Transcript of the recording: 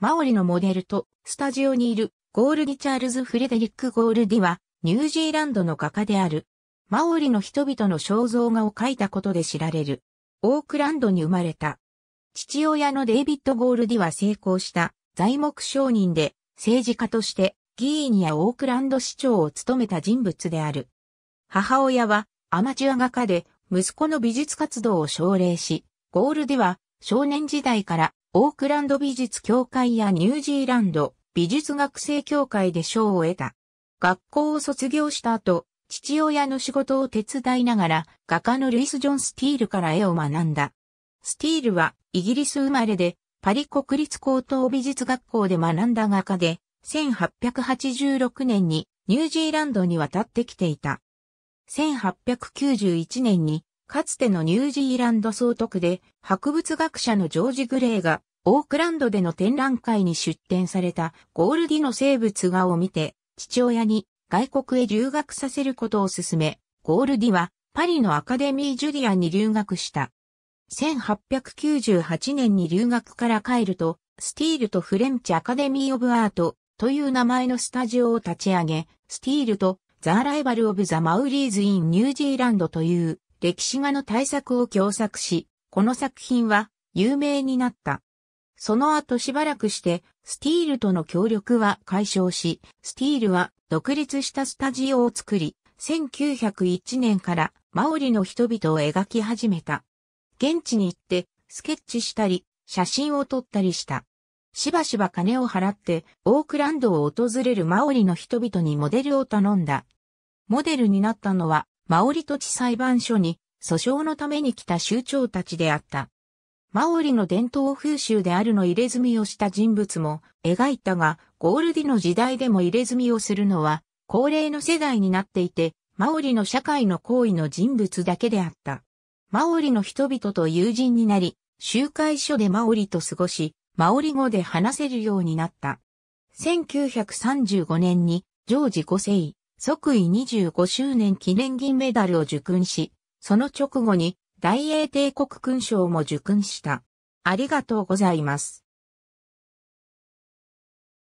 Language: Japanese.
マオリのモデルと、スタジオにいるゴールディ・チャールズ・フレデリック・ゴールディは、ニュージーランドの画家である。マオリの人々の肖像画を描いたことで知られる。オークランドに生まれた。父親のデイビッド・ゴールディは成功した材木商人で政治家として議員やオークランド市長を務めた人物である。母親はアマチュア画家で息子の美術活動を奨励し、ゴールディは少年時代からオークランド美術協会やニュージーランド美術学生協会で賞を得た。学校を卒業した後、父親の仕事を手伝いながら画家のルイス・ジョン・スティールから絵を学んだ。スティールはイギリス生まれでパリ国立高等美術学校で学んだ画家で1886年にニュージーランドに渡ってきていた。1891年にかつてのニュージーランド総督で、博物学者のジョージ・グレーが、オークランドでの展覧会に出展されたゴールディの生物画を見て、父親に外国へ留学させることを勧め、ゴールディはパリのアカデミー・ジュリアンに留学した。1898年に留学から帰ると、スティールとフレンチアカデミー・オブ・アートという名前のスタジオを立ち上げ、スティールとザ・ライバル・オブ・ザ・マウリーズ・イン・ニュージーランドという歴史画の大作を共作し、この作品は有名になった。その後しばらくして、スティールとの協力は解消し、スティールは独立したスタジオを作り、1901年からマオリの人々を描き始めた。現地に行ってスケッチしたり、写真を撮ったりした。しばしば金を払ってオークランドを訪れるマオリの人々にモデルを頼んだ。モデルになったのはマオリ土地裁判所に訴訟のために来た州長たちであった。マオリの伝統風習であるの入れ墨をした人物も描いたが、ゴールディの時代でも入れ墨をするのは、高齢の世代になっていて、マオリの社会の行為の人物だけであった。マオリの人々と友人になり、集会所でマオリと過ごし、マオリ語で話せるようになった。1935年に、ジョージ5世、即位25周年記念銀メダルを受勲し、その直後に大英帝国勲章も受勲した。ありがとうございます。